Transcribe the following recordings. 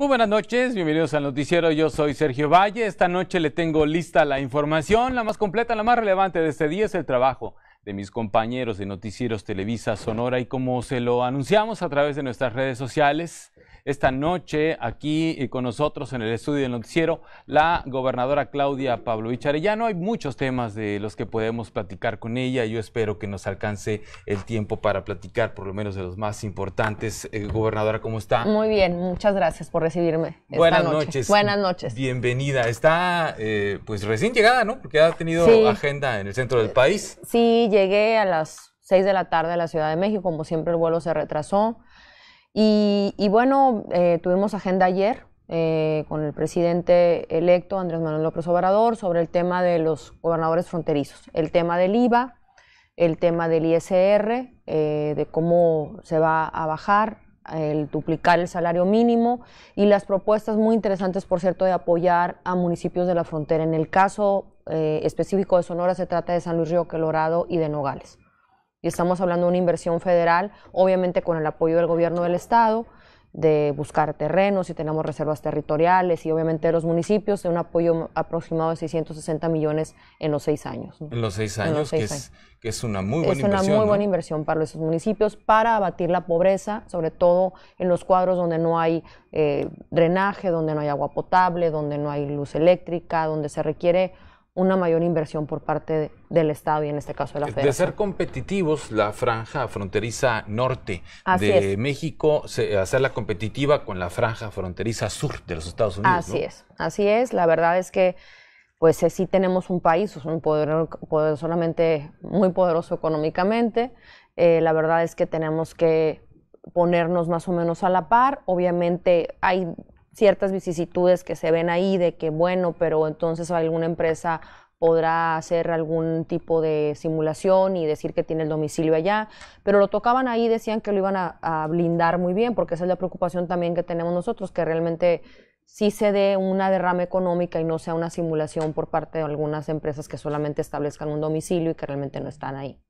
Muy buenas noches, bienvenidos al noticiero, yo soy Sergio Valle. Esta noche le tengo lista la información, la más completa, la más relevante de este día es el trabajo de mis compañeros de Noticieros Televisa Sonora y como se lo anunciamos a través de nuestras redes sociales, esta noche aquí eh, con nosotros en el estudio del noticiero la gobernadora Claudia Pablo Arellano. Hay muchos temas de los que podemos platicar con ella. Yo espero que nos alcance el tiempo para platicar por lo menos de los más importantes. Eh, gobernadora, ¿cómo está? Muy bien, muchas gracias por recibirme. Buenas noches. Buenas noches. Bienvenida. Está eh, pues recién llegada, ¿no? Porque ha tenido agenda en el centro del país. Sí, llegué a las 6 de la tarde a la Ciudad de México. Como siempre el vuelo se retrasó. Y, bueno, eh, tuvimos agenda ayer eh, con el presidente electo, Andrés Manuel López Obrador, sobre el tema de los gobernadores fronterizos, el tema del IVA, el tema del ISR, eh, de cómo se va a bajar, el duplicar el salario mínimo y las propuestas muy interesantes, por cierto, de apoyar a municipios de la frontera. En el caso específico de Sonora se trata de San Luis Río Colorado y de Nogales y estamos hablando de una inversión federal, obviamente con el apoyo del gobierno del estado, de buscar terrenos, y tenemos reservas territoriales y obviamente los municipios, de un apoyo aproximado de 660 millones en los seis años. En los seis años, que, Es, una muy buena inversión. Es una muy buena inversión para esos municipios para abatir la pobreza, sobre todo en los cuadros donde no hay eh, drenaje, donde no hay agua potable, donde no hay luz eléctrica, donde se requiere una mayor inversión por parte del Estado y en este caso de la Federación. De ser competitivos, la franja fronteriza norte de México, hacerla competitiva con la franja fronteriza sur de los Estados Unidos. Así es. Así es. La verdad es que pues eh, sí tenemos un país, un poder, solamente muy poderoso económicamente. Eh, la verdad es que tenemos que ponernos más o menos a la par. Obviamente hay ciertas vicisitudes que se ven ahí de que, bueno, pero entonces alguna empresa podrá hacer algún tipo de simulación y decir que tiene el domicilio allá, pero lo tocaban ahí, decían que lo iban a, a blindar muy bien, porque esa es la preocupación también que tenemos nosotros, que realmente si se dé una derrama económica y no sea una simulación por parte de algunas empresas que solamente establezcan un domicilio y que realmente no están ahí.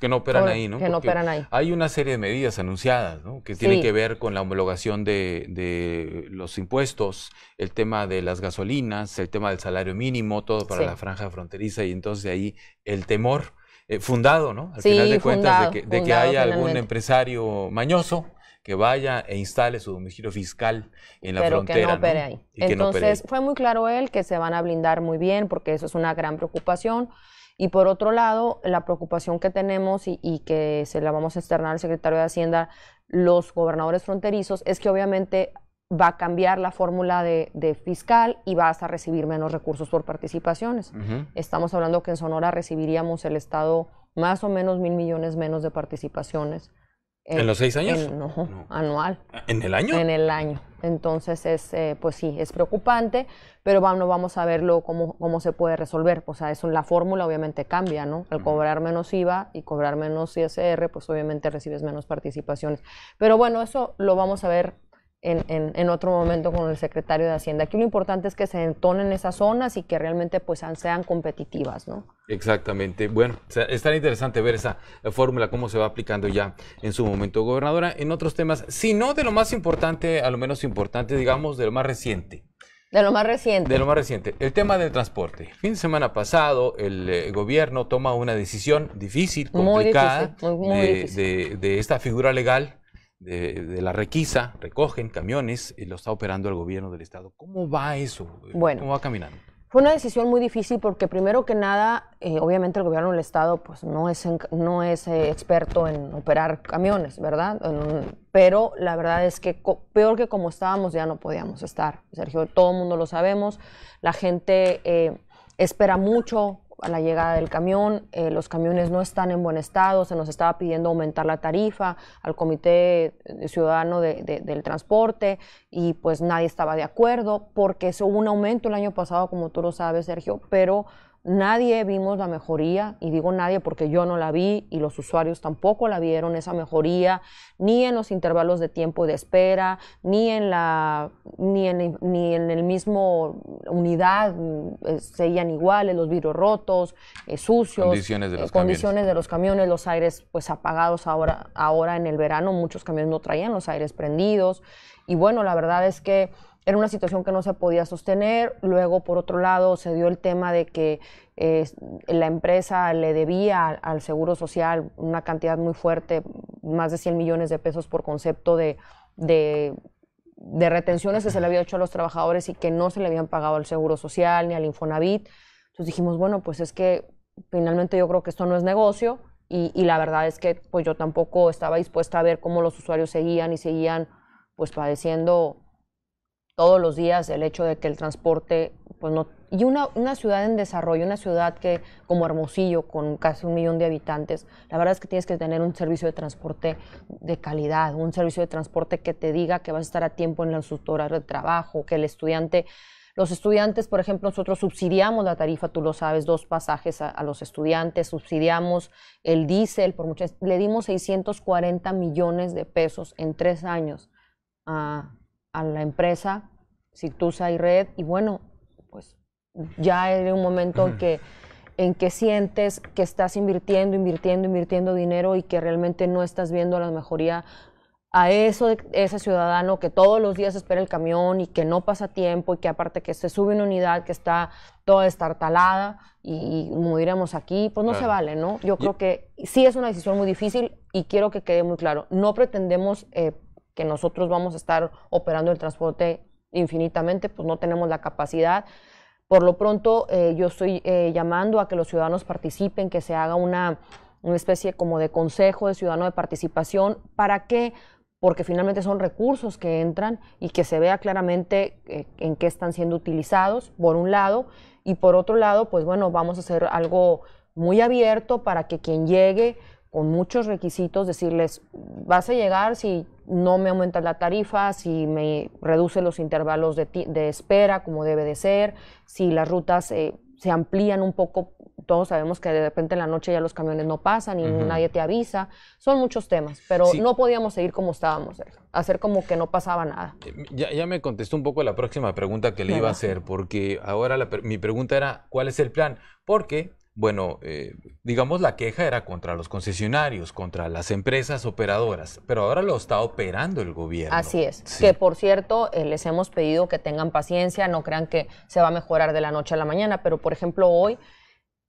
Que no operan ahí, ¿no? Que no operan ahí. Hay una serie de medidas anunciadas, ¿no? Que tienen que ver con la homologación de, los impuestos, el tema de las gasolinas, el tema del salario mínimo, todo para la franja fronteriza y entonces ahí el temor eh, fundado, ¿no? Al final de cuentas, de, que, de que, haya algún empresario mañoso que vaya e instale su domicilio fiscal en la frontera. Pero que no opere ahí. Entonces, fue muy claro él que se van a blindar muy bien porque eso es una gran preocupación. Y por otro lado, la preocupación que tenemos y, que se la vamos a externar al secretario de Hacienda, los gobernadores fronterizos, es que obviamente va a cambiar la fórmula de, fiscal y vas a recibir menos recursos por participaciones. Estamos hablando que en Sonora recibiríamos el Estado más o menos mil millones menos de participaciones ¿En eh, los seis años? no, anual. ¿En el año? En el año. Entonces, es, eh, pues sí, es preocupante, pero vamos, vamos a verlo cómo, cómo se puede resolver. O sea, eso, la fórmula obviamente cambia, ¿no? Al cobrar menos IVA y cobrar menos ISR, pues obviamente recibes menos participaciones. Pero bueno, eso lo vamos a ver en, otro momento con el secretario de Hacienda. Aquí lo importante es que se entonen esas zonas y que realmente pues sean competitivas, ¿no? Exactamente. Bueno, estará interesante ver esa eh, fórmula, cómo se va aplicando ya en su momento, gobernadora. En otros temas, si no de lo más importante, a lo menos importante, digamos, de lo más reciente. De lo más reciente. De lo más reciente. El tema del transporte. Fin de semana pasado, el eh, gobierno toma una decisión difícil, complicada, de esta figura legal de, la requisa, recogen camiones y eh, lo está operando el gobierno del Estado. ¿Cómo va eso? Eh, bueno, ¿Cómo va caminando? Fue una decisión muy difícil porque primero que nada, eh, obviamente el gobierno del estado pues no es no es experto en operar camiones, ¿verdad? pero la verdad es que peor que como estábamos ya no podíamos estar. Sergio, todo el mundo lo sabemos. La gente espera mucho a la llegada del camión, eh, los camiones no están en buen estado, se nos estaba pidiendo aumentar la tarifa al Comité Ciudadano de, del Transporte y pues nadie estaba de acuerdo porque eso hubo un aumento el año pasado, como tú lo sabes, Sergio, pero Nadie vimos la mejoría, y digo nadie porque yo no la vi y los usuarios tampoco la vieron esa mejoría, ni en los intervalos de tiempo de espera, ni en la ni en, el mismo unidad eh, seguían iguales, los vidrios rotos, eh, sucios, condiciones, de eh, los, condiciones de los, camiones, los aires pues apagados ahora ahora en el verano muchos camiones no traían los aires prendidos y bueno, la verdad es que era una situación que no se podía sostener. Luego, por otro lado, se dio el tema de que eh, la empresa le debía al, Seguro Social una cantidad muy fuerte, más de 100 millones de pesos por concepto de, de, retenciones que se le había hecho a los trabajadores y que no se le habían pagado al Seguro Social ni al Infonavit. Entonces dijimos, bueno, pues es que finalmente yo creo que esto no es negocio y, y la verdad es que pues yo tampoco estaba dispuesta a ver cómo los usuarios seguían y seguían pues padeciendo todos los días el hecho de que el transporte, pues no, y una, ciudad en desarrollo, una ciudad que como Hermosillo, con casi un millón de habitantes, la verdad es que tienes que tener un servicio de transporte de calidad, un servicio de transporte que te diga que vas a estar a tiempo en la horas de trabajo, que el estudiante... Los estudiantes, por ejemplo, nosotros subsidiamos la tarifa, tú lo sabes, dos pasajes a, los estudiantes, subsidiamos el diésel, por muchas, le dimos 640 millones de pesos en tres años a, a la empresa, si tú y Red, y bueno, pues ya es un momento en que, en que sientes que estás invirtiendo, invirtiendo, invirtiendo dinero y que realmente no estás viendo la mejoría a eso ese ciudadano que todos los días espera el camión y que no pasa tiempo y que aparte que se sube una unidad que está toda estartalada y, y aquí, pues no se vale, ¿no? Yo creo que sí es una decisión muy difícil y quiero que quede muy claro, no pretendemos eh, que nosotros vamos a estar operando el transporte infinitamente, pues no tenemos la capacidad. Por lo pronto, eh, yo estoy eh, llamando a que los ciudadanos participen, que se haga una, especie como de consejo de ciudadano de participación. ¿Para qué? Porque finalmente son recursos que entran y que se vea claramente eh, en qué están siendo utilizados, por un lado, y por otro lado, pues bueno, vamos a hacer algo muy abierto para que quien llegue con muchos requisitos, decirles, vas a llegar si no me aumenta la tarifa, si me reduce los intervalos de, espera como debe de ser, si las rutas eh, se amplían un poco, todos sabemos que de repente en la noche ya los camiones no pasan y nadie te avisa, son muchos temas, pero no podíamos seguir como estábamos, hacer como que no pasaba nada. Eh, ya, me contestó un poco la próxima pregunta que le iba a hacer, porque ahora mi pregunta era, ¿cuál es el plan? Porque bueno, eh, digamos la queja era contra los concesionarios, contra las empresas operadoras, pero ahora lo está operando el gobierno. Así es, que por cierto, eh, les hemos pedido que tengan paciencia, no crean que se va a mejorar de la noche a la mañana, pero por ejemplo hoy,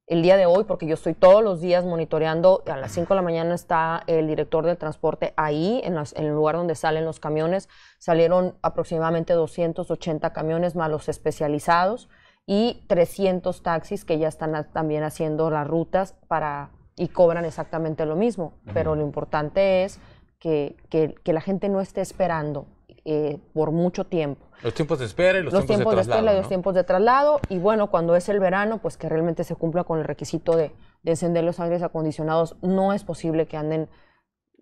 el día de hoy, porque yo estoy todos los días monitoreando, a las 5 de la mañana está el director del transporte ahí, en, en el lugar donde salen los camiones, salieron aproximadamente 280 camiones más los especializados y 300 taxis que ya están también haciendo las rutas para y cobran exactamente lo mismo. Pero lo importante es que, que, que, la gente no esté esperando eh, por mucho tiempo. Los tiempos de espera y los, los tiempos, de, traslado, espera y los tiempos de traslado. Y bueno, cuando es el verano, pues que realmente se cumpla con el requisito de, encender los aires acondicionados. No es posible que anden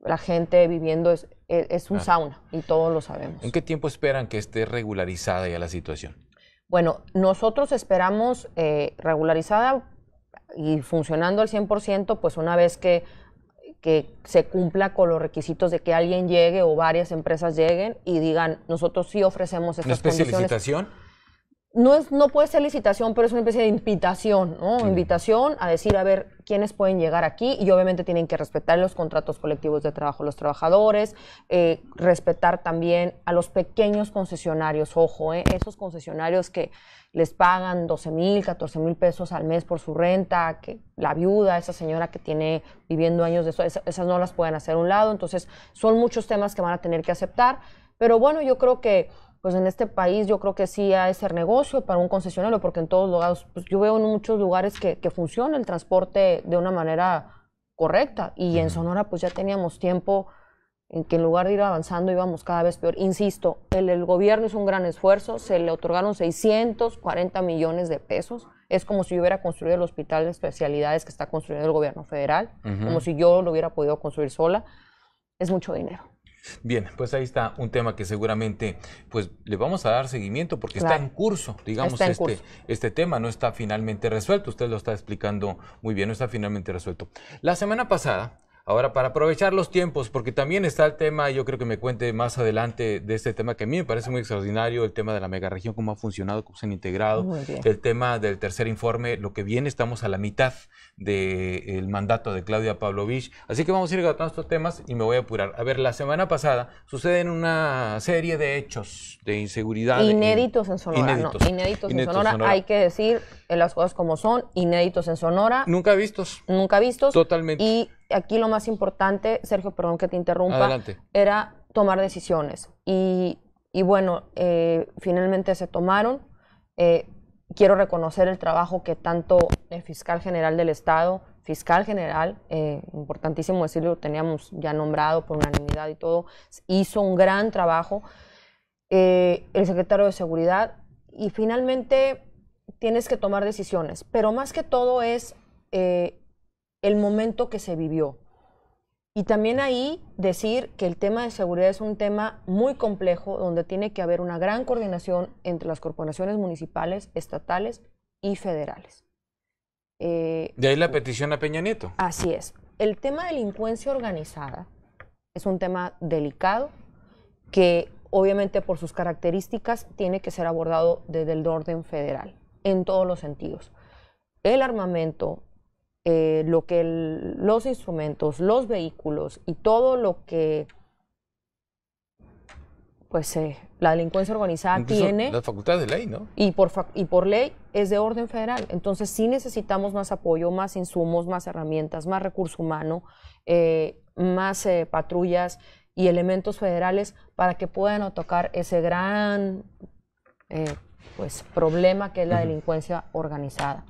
la gente viviendo es, es, un sauna y todos lo sabemos. ¿En qué tiempo esperan que esté regularizada ya la situación? Bueno, nosotros esperamos eh, regularizada y funcionando al 100%, pues una vez que, se cumpla con los requisitos de que alguien llegue o varias empresas lleguen y digan, nosotros sí ofrecemos estas condiciones no, es, no puede ser licitación, pero es una especie de invitación, ¿no? Invitación a decir, a ver, quiénes pueden llegar aquí y obviamente tienen que respetar los contratos colectivos de trabajo los trabajadores, eh, respetar también a los pequeños concesionarios, ojo, eh, esos concesionarios que les pagan 12 mil, 14 mil pesos al mes por su renta, que la viuda, esa señora que tiene viviendo años de eso, esas, esas no las pueden hacer a un lado, entonces son muchos temas que van a tener que aceptar, pero bueno, yo creo que pues en este país yo creo que sí ha de ser negocio para un concesionario, porque en todos lados, pues yo veo en muchos lugares que, funciona el transporte de una manera correcta. Y en Sonora, pues ya teníamos tiempo en que en lugar de ir avanzando íbamos cada vez peor. Insisto, el, gobierno hizo un gran esfuerzo, se le otorgaron 640 millones de pesos. Es como si yo hubiera construido el hospital de especialidades que está construyendo el gobierno federal, como si yo lo hubiera podido construir sola. Es mucho dinero. Bien, pues ahí está un tema que seguramente pues le vamos a dar seguimiento porque está en curso, digamos, este, este tema no está finalmente resuelto. Usted lo está explicando muy bien, no está finalmente resuelto. La semana pasada Ahora, para aprovechar los tiempos, porque también está el tema, yo creo que me cuente más adelante de este tema que a mí me parece muy extraordinario, el tema de la megaregión, cómo ha funcionado, cómo se han integrado, el tema del tercer informe, lo que viene, estamos a la mitad del mandato de Claudia Pavlovich. Así que vamos a ir tratando estos temas y me voy a apurar. A ver, la semana pasada suceden una serie de hechos de inseguridad. Inéditos en, Sonora. Inéditos, no, en Sonora. Hay que decir eh, las cosas como son, inéditos en Sonora. Nunca vistos. Nunca vistos. Totalmente. Y aquí lo más importante, Sergio, perdón que te interrumpa, era tomar decisiones. Y, y bueno, eh, finalmente se tomaron. Eh, quiero reconocer el trabajo que tanto el fiscal general del Estado, fiscal general, eh, importantísimo decirlo, teníamos ya nombrado por unanimidad y todo, hizo un gran trabajo, el secretario de Seguridad, y finalmente tienes que tomar decisiones, pero más que todo es el momento que se vivió. Y también ahí decir que el tema de seguridad es un tema muy complejo donde tiene que haber una gran coordinación entre las corporaciones municipales, estatales y federales. Eh, de ahí la petición a Peña Nieto. Así es. El tema de delincuencia organizada es un tema delicado que obviamente por sus características tiene que ser abordado desde el orden federal, en todos los sentidos. El armamento, eh, lo que los instrumentos, los vehículos y todo lo que pues eh, la delincuencia organizada tiene La facultad de ley, ¿no? Y por y por ley es de orden federal, entonces sí necesitamos más apoyo, más insumos, más herramientas, más recurso humano, eh, más patrullas y elementos federales para que puedan atacar ese gran pues problema que es la delincuencia organizada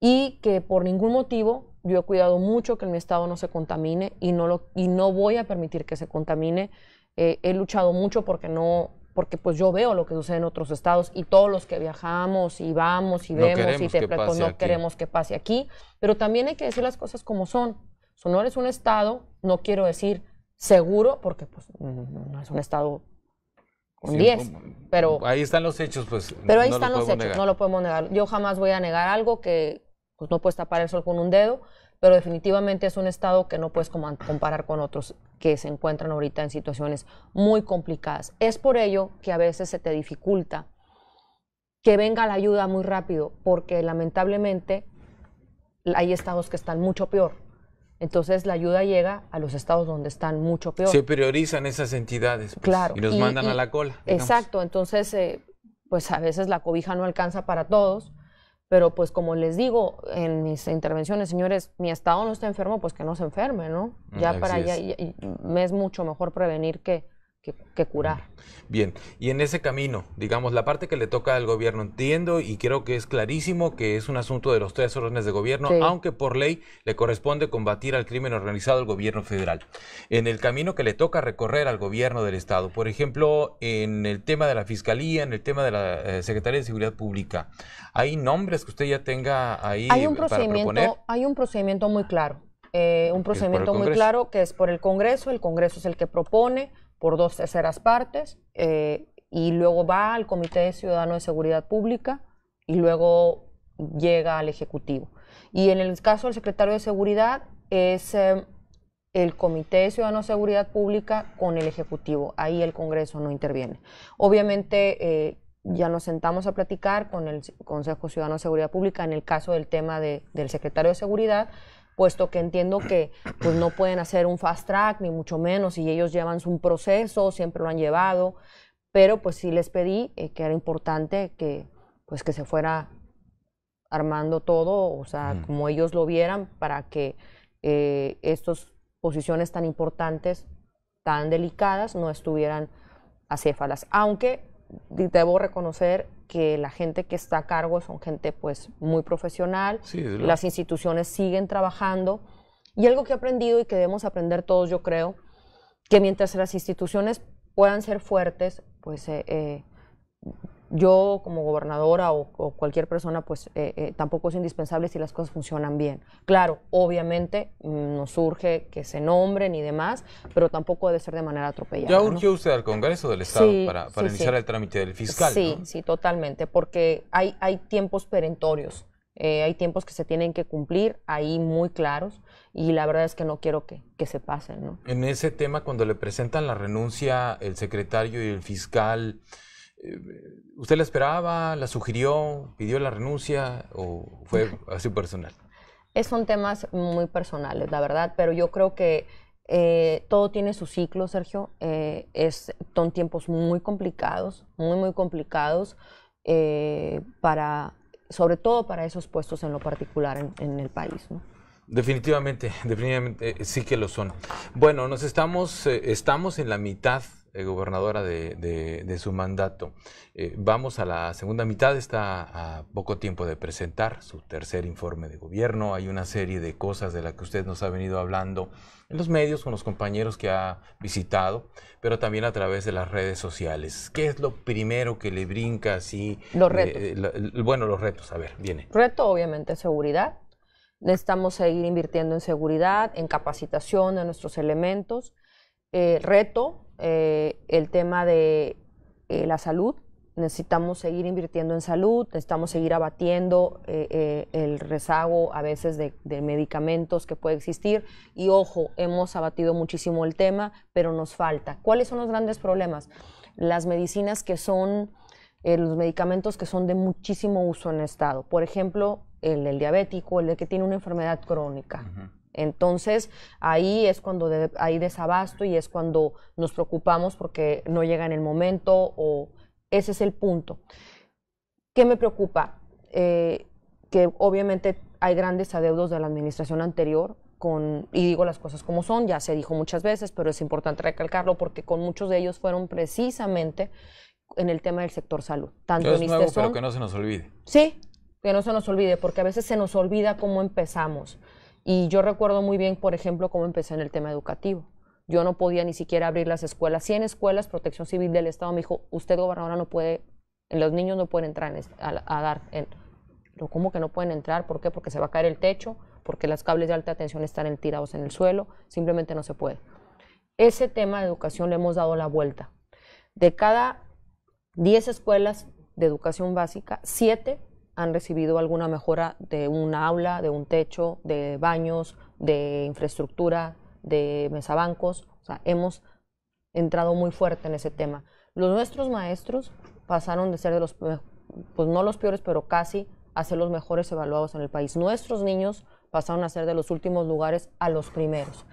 y que por ningún motivo yo he cuidado mucho que mi estado no se contamine y no, lo, y no voy a permitir que se contamine. Eh, he luchado mucho porque no porque pues yo veo lo que sucede en otros estados y todos los que viajamos y vamos y vemos y te no queremos que pase aquí, pero también hay que decir las cosas como son. Sonora es un estado, no quiero decir seguro porque pues no es un estado con 10, pero ahí están los hechos, pues. Pero ahí están los hechos, no lo podemos negar. Yo jamás voy a negar algo que pues, no puedes tapar el sol con un dedo, pero definitivamente es un estado que no puedes comparar con otros que se encuentran ahorita en situaciones muy complicadas. Es por ello que a veces se te dificulta que venga la ayuda muy rápido, porque lamentablemente hay estados que están mucho peor. Entonces la ayuda llega a los estados donde están mucho peor. Se priorizan esas entidades pues, claro, y los mandan a la cola. Exacto, entonces eh, pues a veces la cobija no alcanza para todos pero pues como les digo en mis intervenciones, señores, mi estado no está enfermo, pues que no se enferme, ¿no? Mm, ya para allá me es mucho mejor prevenir que, que, curar. Bien, y en ese camino, digamos, la parte que le toca al gobierno, entiendo y creo que es clarísimo que es un asunto de los tres órdenes de gobierno, aunque por ley le corresponde combatir al crimen organizado al gobierno federal. En el camino que le toca recorrer al gobierno del Estado, por ejemplo, en el tema de la Fiscalía, en el tema de la eh, Secretaría de Seguridad Pública, ¿hay nombres que usted ya tenga ahí hay un para procedimiento, Hay un procedimiento muy claro. Eh, un procedimiento muy claro que es por el Congreso, el Congreso es el que propone, por dos terceras partes eh, y luego va al Comité de Ciudadano de Seguridad Pública y luego llega al Ejecutivo. Y en el caso del secretario de Seguridad es eh, el Comité de Ciudadano de Seguridad Pública con el Ejecutivo. Ahí el Congreso no interviene. Obviamente eh, ya nos sentamos a platicar con el Consejo Ciudadano de Seguridad Pública en el caso del tema del secretario de Seguridad puesto que entiendo que pues, no pueden hacer un fast track, ni mucho menos, y ellos llevan un proceso, siempre lo han llevado, pero pues sí les pedí eh, que era importante que, pues, que se fuera armando todo, o sea, mm. como ellos lo vieran, para que eh, estas posiciones tan importantes, tan delicadas, no estuvieran acéfalas. Aunque debo reconocer que la gente que está a cargo son gente pues muy profesional, las instituciones siguen trabajando y algo que he aprendido y que debemos aprender todos yo creo, que mientras las instituciones puedan ser fuertes, pues eh, eh, yo como gobernadora o, cualquier persona, pues eh, eh, tampoco es indispensable si las cosas funcionan bien. Claro, obviamente mm, no surge que se nombren y demás, pero tampoco debe ser de manera atropellada. Ya urgió usted al Congreso del Estado para, iniciar el trámite del fiscal. Sí, sí, totalmente, porque hay, hay tiempos perentorios. Eh, hay tiempos que se tienen que cumplir ahí muy claros y la verdad es que no quiero que, se pasen. En ese tema, cuando le presentan la renuncia el secretario y el fiscal, ¿Usted la esperaba, la sugirió, pidió la renuncia o fue así personal? Es, son temas muy personales, la verdad, pero yo creo que eh, todo tiene su ciclo, Sergio. Eh, es, son tiempos muy complicados, muy, muy complicados eh, para, sobre todo para esos puestos en lo particular en, el país. Definitivamente, definitivamente sí que lo son. Bueno, nos estamos, estamos en la mitad eh, gobernadora de, de, su mandato. Eh, vamos a la segunda mitad, está a poco tiempo de presentar su tercer informe de gobierno. Hay una serie de cosas de las que usted nos ha venido hablando en los medios, con los compañeros que ha visitado, pero también a través de las redes sociales. ¿Qué es lo primero que le brinca así? Los eh, retos. bueno, los retos, a ver, viene. Reto, obviamente, seguridad. Necesitamos seguir invirtiendo en seguridad, en capacitación de nuestros elementos. Eh, reto, eh, el tema de eh, la salud. Necesitamos seguir invirtiendo en salud, necesitamos seguir abatiendo eh, el rezago a veces de, medicamentos que puede existir. Y ojo, hemos abatido muchísimo el tema, pero nos falta. ¿Cuáles son los grandes problemas? Las medicinas que son, los medicamentos que son de muchísimo uso en el Estado. Por ejemplo, el, del diabético, el de que tiene una enfermedad crónica. Entonces, ahí es cuando hay desabasto y es cuando nos preocupamos porque no llega en el momento o ese es el punto. ¿Qué me preocupa? Eh, que obviamente hay grandes adeudos de la administración anterior, con, y digo las cosas como son, ya se dijo muchas veces, pero es importante recalcarlo porque con muchos de ellos fueron precisamente en el tema del sector salud. Tanto pero que no se nos olvide. Sí, que no se nos olvide, porque a veces se nos olvida cómo empezamos. Y yo recuerdo muy bien, por ejemplo, cómo empecé en el tema educativo. Yo no podía ni siquiera abrir las escuelas. 100 escuelas, Protección Civil del Estado me dijo, usted gobernadora no puede, los niños no pueden entrar a, dar. pero ¿cómo que no pueden entrar? ¿Por qué? Porque se va a caer el techo, porque las cables de alta tensión están tirados en el suelo, simplemente no se puede. Ese tema de educación le hemos dado la vuelta. De cada 10 escuelas de educación básica, 7 han recibido alguna mejora de un aula, de un techo, de baños, de infraestructura, de mesabancos. O sea, hemos entrado muy fuerte en ese tema. Los nuestros maestros pasaron de ser de los, pues no los peores, pero casi a ser los mejores evaluados en el país. Nuestros niños pasaron a ser de los últimos lugares a los primeros.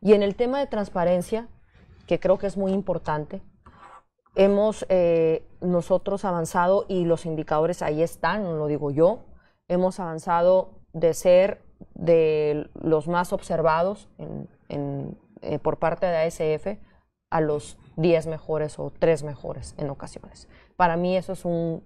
Y en el tema de transparencia, que creo que es muy importante, hemos eh, nosotros avanzado y los indicadores ahí están, no lo digo yo, hemos avanzado de ser de los más observados eh, por parte de ASF a los 10 mejores o 3 mejores en ocasiones. Para mí eso es un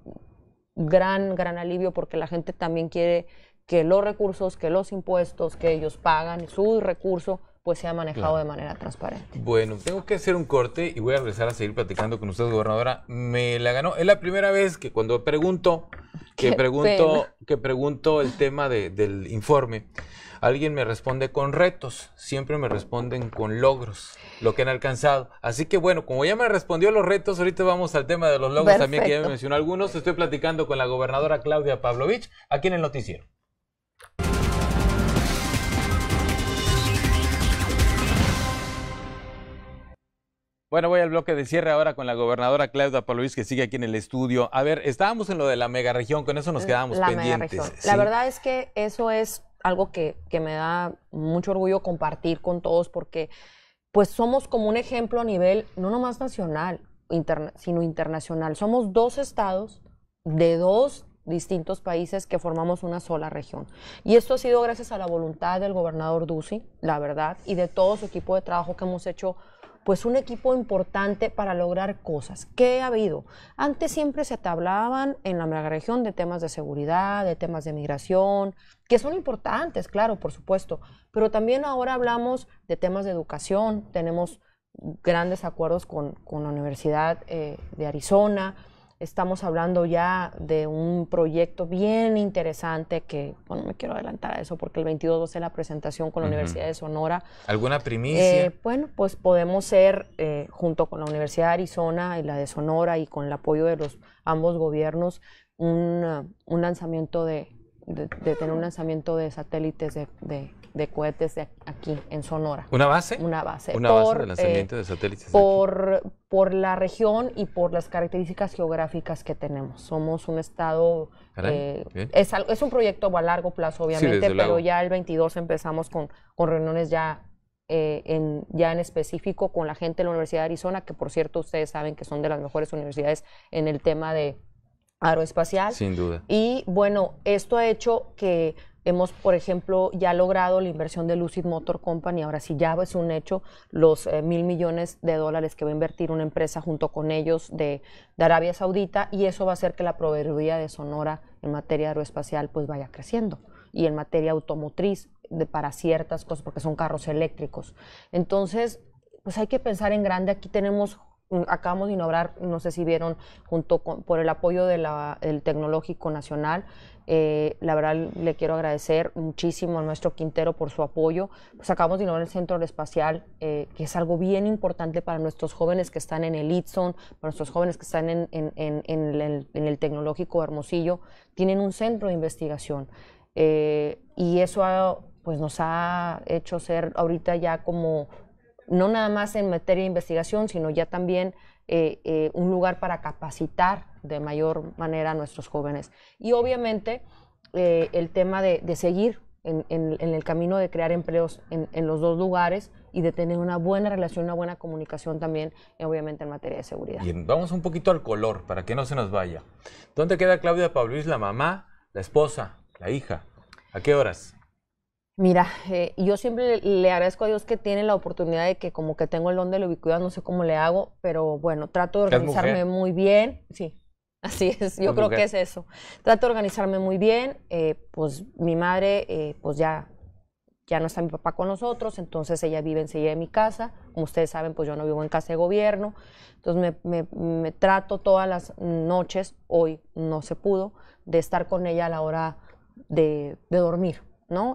gran, gran alivio porque la gente también quiere que los recursos, que los impuestos que ellos pagan, su recurso, pues se ha manejado de manera transparente. Bueno, tengo que hacer un corte y voy a regresar a seguir platicando con usted, gobernadora. Me la ganó. Es la primera vez que cuando pregunto, que pregunto, que pregunto el tema del informe, alguien me responde con retos. Siempre me responden con logros, lo que han alcanzado. Así que bueno, como ya me respondió los retos, ahorita vamos al tema de los logros también que ya me mencionó algunos. Estoy platicando con la gobernadora Claudia Pavlovich aquí en el noticiero. Bueno, voy al bloque de cierre ahora con la gobernadora Claudia Palovis, que sigue aquí en el estudio. A ver, estábamos en lo de la mega región, con eso nos mm, quedamos pendientes. La verdad es que eso es algo que, me da mucho orgullo compartir con todos, porque pues somos como un ejemplo a nivel, no nomás nacional, sino internacional. Somos dos estados de dos distintos países que formamos una sola región. Y esto ha sido gracias a la voluntad del gobernador Ducey, la verdad, y de todo su equipo de trabajo que hemos hecho pues un equipo importante para lograr cosas. ¿Qué ha habido? Antes siempre se tablaban en la región de temas de seguridad, de temas de migración, que son importantes, claro, por supuesto, pero también ahora hablamos de temas de educación, tenemos grandes acuerdos con, la Universidad eh, de Arizona, Estamos hablando ya de un proyecto bien interesante que, bueno, me quiero adelantar a eso porque el 22 de la presentación con la Universidad de Sonora. ¿Alguna primicia? Eh, bueno, pues podemos ser, eh, junto con la Universidad de Arizona y la de Sonora y con el apoyo de los ambos gobiernos, un, uh, lanzamiento de, tener un lanzamiento de satélites de de cohetes de aquí, en Sonora. ¿Una base? Una base. Una base de lanzamiento eh, de satélites. Por, la región y por las características geográficas que tenemos. Somos un estado... Eh, es, un proyecto a largo plazo, obviamente, pero ya el 22 empezamos con, reuniones ya eh, en, ya en específico con la gente de la Universidad de Arizona, que por cierto ustedes saben que son de las mejores universidades en el tema de aeroespacial. Sin duda. Y bueno, esto ha hecho que Hemos, por ejemplo, ya logrado la inversión de Lucid Motor Company. Ahora sí, ya es un hecho los eh, mil millones de dólares que va a invertir una empresa junto con ellos de, Arabia Saudita y eso va a hacer que la proveeduría de Sonora en materia aeroespacial pues vaya creciendo y en materia automotriz de, para ciertas cosas porque son carros eléctricos. Entonces, pues hay que pensar en grande. Aquí tenemos Mm, acabamos de inaugurar, no sé si vieron, junto con, por el apoyo del Tecnológico Nacional. Eh, la verdad le quiero agradecer muchísimo a nuestro Quintero por su apoyo. Pues acabamos de inaugurar el Centro espacial, eh, que es algo bien importante para nuestros jóvenes que están en el ITSON, para nuestros jóvenes que están en, el, Tecnológico Hermosillo. Tienen un centro de investigación. Eh, y eso pues nos ha hecho ser ahorita ya como no nada más en materia de investigación, sino ya también eh, eh, un lugar para capacitar de mayor manera a nuestros jóvenes. Y obviamente eh, el tema de, seguir en, el camino de crear empleos en, los dos lugares y de tener una buena relación, una buena comunicación también, obviamente en materia de seguridad. Bien, vamos un poquito al color para que no se nos vaya. ¿Dónde queda Claudia Pabluis, la mamá, la esposa, la hija? ¿A qué horas? Mira, eh, yo siempre le, agradezco a Dios que tiene la oportunidad de que como que tengo el don de la ubicuidad, no sé cómo le hago, pero bueno, trato de organizarme muy bien. Sí, así es, yo creo que es eso. Trato de organizarme muy bien, eh, pues mi madre, eh, pues ya, ya no está mi papá con nosotros, entonces ella vive enseguida de mi casa. Como ustedes saben, pues yo no vivo en casa de gobierno, entonces me, trato todas las noches, hoy no se pudo, de estar con ella a la hora de dormir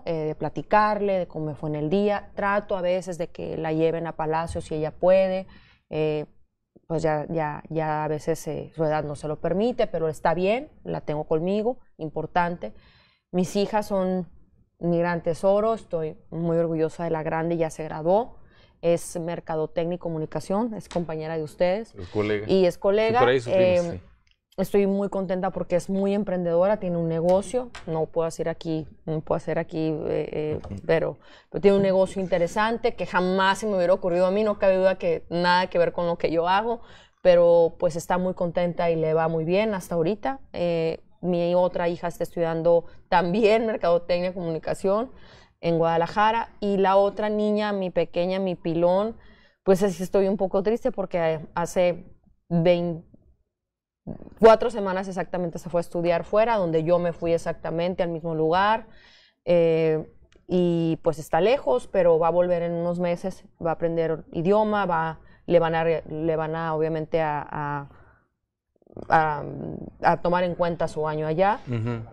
eh, de platicarle de cómo me fue en el día. Trato a veces de que la lleven a Palacio si ella puede. Eh, pues ya, ya, ya a veces eh, su edad no se lo permite, pero está bien, la tengo conmigo, importante. Mis hijas son migrantes oro, estoy muy orgullosa de la grande, ya se graduó. Es mercadotecnia y comunicación, es compañera de ustedes. Y es colega. Em, Estoy muy contenta porque es muy emprendedora, tiene un negocio, no puedo hacer aquí, no puedo hacer aquí, eh, eh, pero, pero, tiene un negocio interesante que jamás se me hubiera ocurrido a mí, no cabe duda que nada que ver con lo que yo hago, pero pues está muy contenta y le va muy bien hasta ahorita. Eh, mi otra hija está estudiando también Mercadotecnia y Comunicación en Guadalajara y la otra niña, mi pequeña, mi pilón, pues así estoy un poco triste porque hace 20 cuatro semanas exactamente se fue a estudiar fuera, donde yo me fui exactamente al mismo lugar. Eh, y pues está lejos, pero va a volver en unos meses, va a aprender idioma, va, le, van a, le van a obviamente a, a, tomar en cuenta su año allá.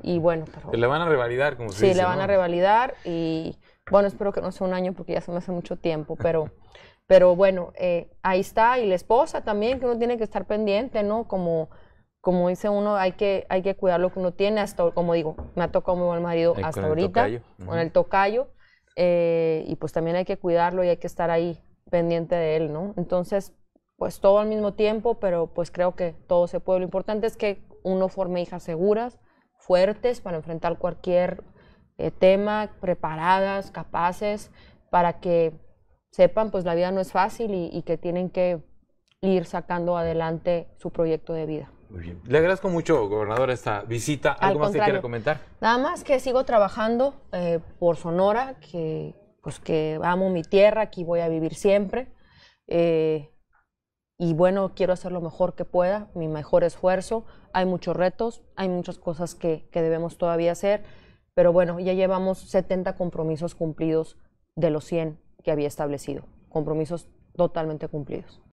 Y bueno, pero, le van a revalidar, como se sí, dice. Sí, le van a revalidar y bueno, espero que no sea un año porque ya se me hace mucho tiempo, pero... pero bueno, eh, ahí está, y la esposa también, que uno tiene que estar pendiente, ¿no? Como, como dice uno, hay que, hay que cuidar lo que uno tiene, hasta, como digo, me ha tocado muy el marido hasta ahorita, con el tocayo, eh, y pues también hay que cuidarlo y hay que estar ahí pendiente de él, ¿no? Entonces, pues todo al mismo tiempo, pero pues creo que todo se puede. Lo importante es que uno forme hijas seguras, fuertes para enfrentar cualquier eh, tema, preparadas, capaces, para que sepan pues la vida no es fácil y que tienen que ir sacando adelante su proyecto de vida. Le agradezco mucho, gobernador, esta visita. ¿Algo más que quiera comentar? Nada más que sigo trabajando eh, por Sonora, que pues que amo mi tierra, aquí voy a vivir siempre. Eh, y bueno, quiero hacer lo mejor que pueda, mi mejor esfuerzo. Hay muchos retos, hay muchas cosas que, que debemos todavía hacer, pero bueno, ya llevamos 70 compromisos cumplidos de los 100 que había establecido, compromisos totalmente cumplidos.